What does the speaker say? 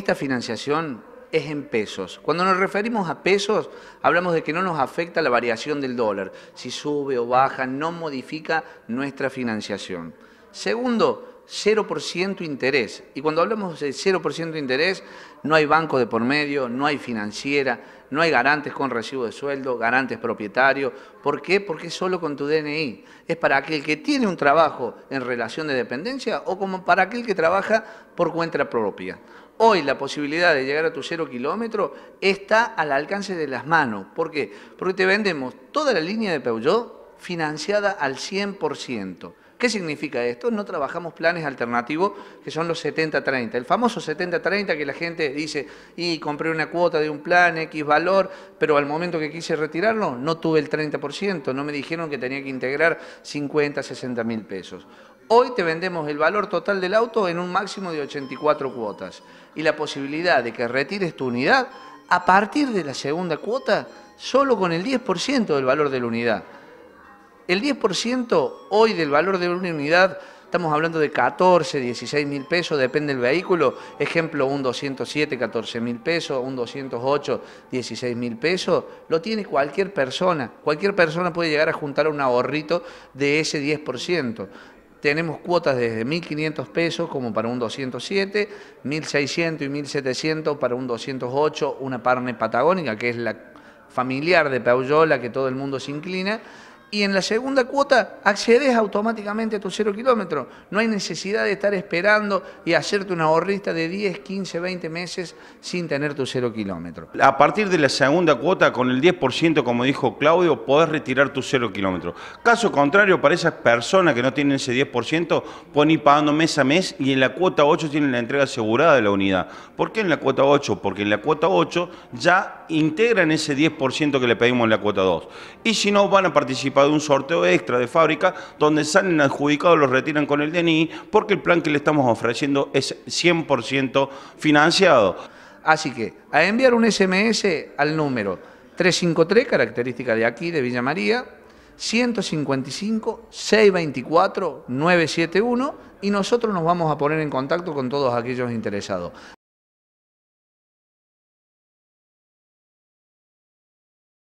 Esta financiación es en pesos. Cuando nos referimos a pesos, hablamos de que no nos afecta la variación del dólar. Si sube o baja, no modifica nuestra financiación. Segundo, 0% interés. Y cuando hablamos de 0% interés, no hay banco de por medio, no hay financiera, no hay garantes con recibo de sueldo, garantes propietarios. ¿Por qué? Porque es solo con tu DNI. Es para aquel que tiene un trabajo en relación de dependencia o como para aquel que trabaja por cuenta propia. Hoy la posibilidad de llegar a tu cero kilómetro está al alcance de las manos. ¿Por qué? Porque te vendemos toda la línea de Peugeot financiada al 100%. ¿Qué significa esto? No trabajamos planes alternativos que son los 70-30. El famoso 70-30 que la gente dice, y compré una cuota de un plan, X valor, pero al momento que quise retirarlo no tuve el 30%, no me dijeron que tenía que integrar 50, 60 mil pesos. Hoy te vendemos el valor total del auto en un máximo de 84 cuotas y la posibilidad de que retires tu unidad a partir de la segunda cuota solo con el 10% del valor de la unidad. El 10% hoy del valor de una unidad, estamos hablando de 14, 16 mil pesos, depende del vehículo. Ejemplo, un 207, 14 mil pesos, un 208, 16 mil pesos. Lo tiene cualquier persona. Cualquier persona puede llegar a juntar un ahorrito de ese 10% tenemos cuotas desde 1.500 pesos como para un 207, 1.600 y 1.700 para un 208, una parne patagónica, que es la familiar de Paullola, que todo el mundo se inclina, y en la segunda cuota accedes automáticamente a tu cero kilómetro. No hay necesidad de estar esperando y hacerte una ahorrista de 10, 15, 20 meses sin tener tu cero kilómetro. A partir de la segunda cuota, con el 10%, como dijo Claudio, podés retirar tu cero kilómetro. Caso contrario, para esas personas que no tienen ese 10%, pueden ir pagando mes a mes y en la cuota 8 tienen la entrega asegurada de la unidad. ¿Por qué en la cuota 8? Porque en la cuota 8 ya integran ese 10% que le pedimos en la cuota 2. Y si no, van a participar de un sorteo extra de fábrica donde salen adjudicados, los retiran con el DNI, porque el plan que le estamos ofreciendo es 100% financiado. Así que, a enviar un SMS al número 353, característica de aquí, de Villa María, 155 624 971 y nosotros nos vamos a poner en contacto con todos aquellos interesados.